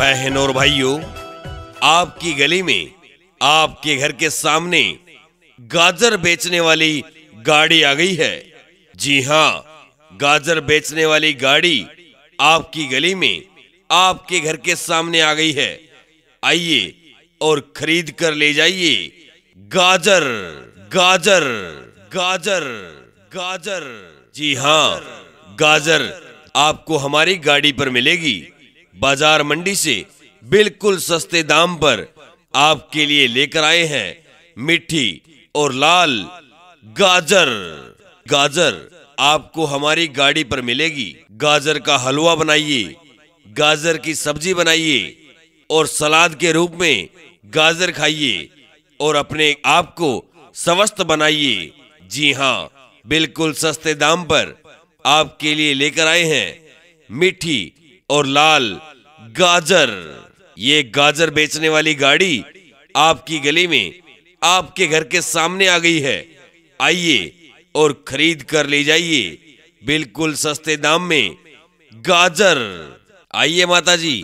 बहन और भाइयों आपकी गली में आपके घर के सामने गाजर बेचने वाली गाड़ी आ गई है जी हाँ गाजर बेचने वाली गाड़ी आपकी गली में आपके घर के सामने आ गई है आइए और खरीद कर ले जाइए गाजर गाजर गाजर गाजर जी हाँ गाजर आपको हमारी गाड़ी पर मिलेगी बाजार मंडी से बिल्कुल सस्ते दाम पर आपके लिए लेकर आए हैं मिठी और लाल गाजर गाजर आपको हमारी गाड़ी पर मिलेगी गाजर का हलवा बनाइए गाजर की सब्जी बनाइए और सलाद के रूप में गाजर खाइए और अपने आप को स्वस्थ बनाइए जी हाँ बिल्कुल सस्ते दाम पर आपके लिए लेकर आए हैं मीठी और लाल गाजर ये गाजर बेचने वाली गाड़ी आपकी गली में आपके घर के सामने आ गई है आइए और खरीद कर ले जाइए बिल्कुल सस्ते दाम में गाजर आइए माता जी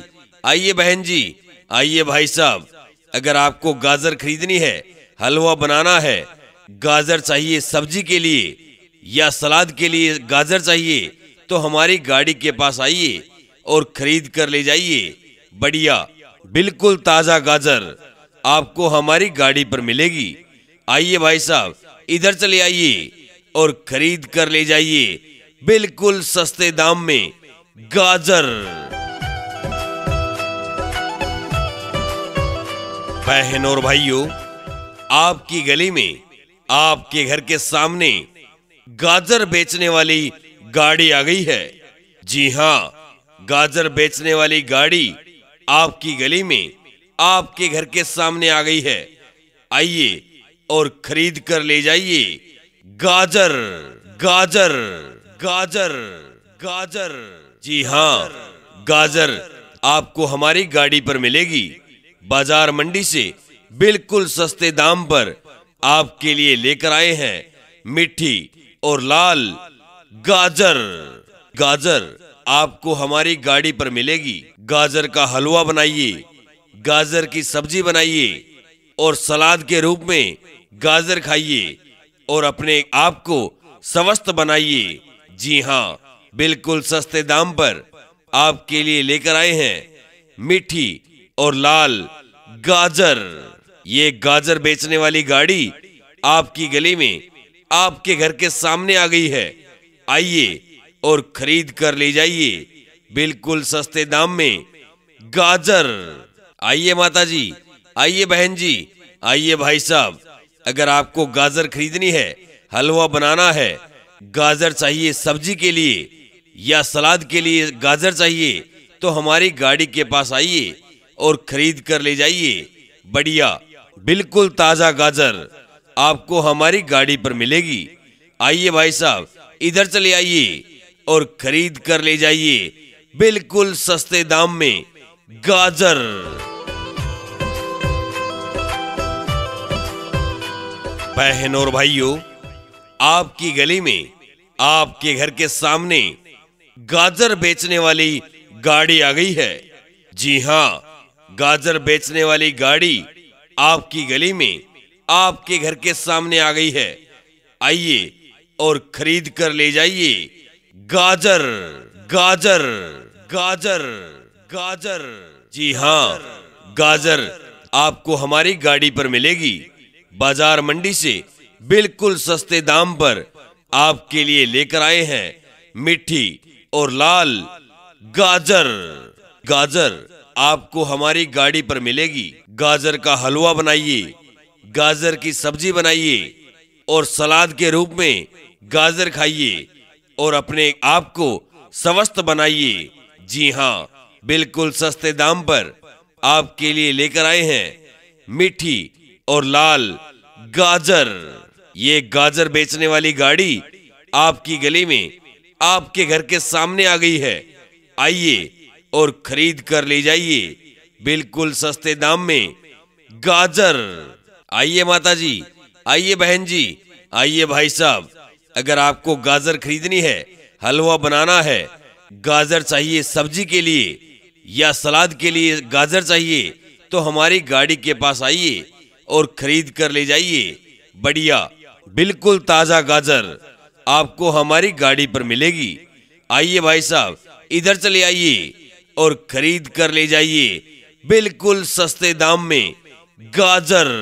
आइए बहन जी आइए भाई साहब अगर आपको गाजर खरीदनी है हलवा बनाना है गाजर चाहिए सब्जी के लिए या सलाद के लिए गाजर चाहिए तो हमारी गाड़ी के पास आइए और खरीद कर ले जाइए बढ़िया बिल्कुल ताजा गाजर आपको हमारी गाड़ी पर मिलेगी आइए भाई साहब इधर चले आइए और खरीद कर ले जाइए बिल्कुल सस्ते दाम में गाजर बहन और भाइयों आपकी गली में आपके घर के सामने गाजर बेचने वाली गाड़ी आ गई है जी हाँ गाजर बेचने वाली गाड़ी आपकी गली में आपके घर के सामने आ गई है आइए और खरीद कर ले जाइए गाजर गाजर गाजर गाजर जी हाँ गाजर आपको हमारी गाड़ी पर मिलेगी बाजार मंडी से बिल्कुल सस्ते दाम पर आपके लिए लेकर आए हैं मिठी और लाल गाजर गाजर आपको हमारी गाड़ी पर मिलेगी गाजर का हलवा बनाइए गाजर की सब्जी बनाइए और सलाद के रूप में गाजर खाइए और अपने आप को स्वस्थ बनाइए जी हाँ बिल्कुल सस्ते दाम पर आपके लिए लेकर आए हैं मीठी और लाल गाजर ये गाजर बेचने वाली गाड़ी आपकी गली में आपके घर के सामने आ गई है आइए और खरीद कर ले जाइए बिल्कुल सस्ते दाम में गाजर आइए माता जी आइए बहन जी आइए भाई साहब अगर आपको गाजर खरीदनी है हलवा बनाना है गाजर चाहिए सब्जी के लिए या सलाद के लिए गाजर चाहिए तो हमारी गाड़ी के पास आइए और खरीद कर ले जाइए बढ़िया बिल्कुल ताजा गाजर आपको हमारी गाड़ी पर मिलेगी आइए भाई साहब इधर चले आइए और खरीद कर ले जाइए बिल्कुल सस्ते दाम में गाजर बहन और भाइयों आपकी गली में आपके घर के सामने गाजर बेचने वाली गाड़ी आ गई है जी हाँ गाजर बेचने वाली गाड़ी आपकी गली में आपके घर के सामने आ गई है आइए और खरीद कर ले जाइए गाजर गाजर गाजर गाजर जी हाँ गाजर आपको हमारी गाड़ी पर मिलेगी बाजार मंडी से बिल्कुल सस्ते दाम पर आपके लिए लेकर आए हैं मिठी और लाल गाजर गाजर आपको हमारी गाड़ी पर मिलेगी गाजर का हलवा बनाइए गाजर की सब्जी बनाइए और सलाद के रूप में गाजर खाइए और अपने आप को स्वस्थ बनाइए जी हाँ बिल्कुल सस्ते दाम पर आपके लिए लेकर आए हैं मीठी और लाल गाजर ये गाजर बेचने वाली गाड़ी आपकी गली में आपके घर के सामने आ गई है आइए और खरीद कर ले जाइए बिल्कुल सस्ते दाम में गाजर आइए माता जी आइए बहन जी आइए भाई साहब अगर आपको गाजर खरीदनी है हलवा बनाना है गाजर चाहिए सब्जी के लिए या सलाद के लिए गाजर चाहिए तो हमारी गाड़ी के पास आइए और खरीद कर ले जाइए बढ़िया बिल्कुल ताज़ा गाजर आपको हमारी गाड़ी पर मिलेगी आइए भाई साहब इधर चले आइए और खरीद कर ले जाइए बिल्कुल सस्ते दाम में गाजर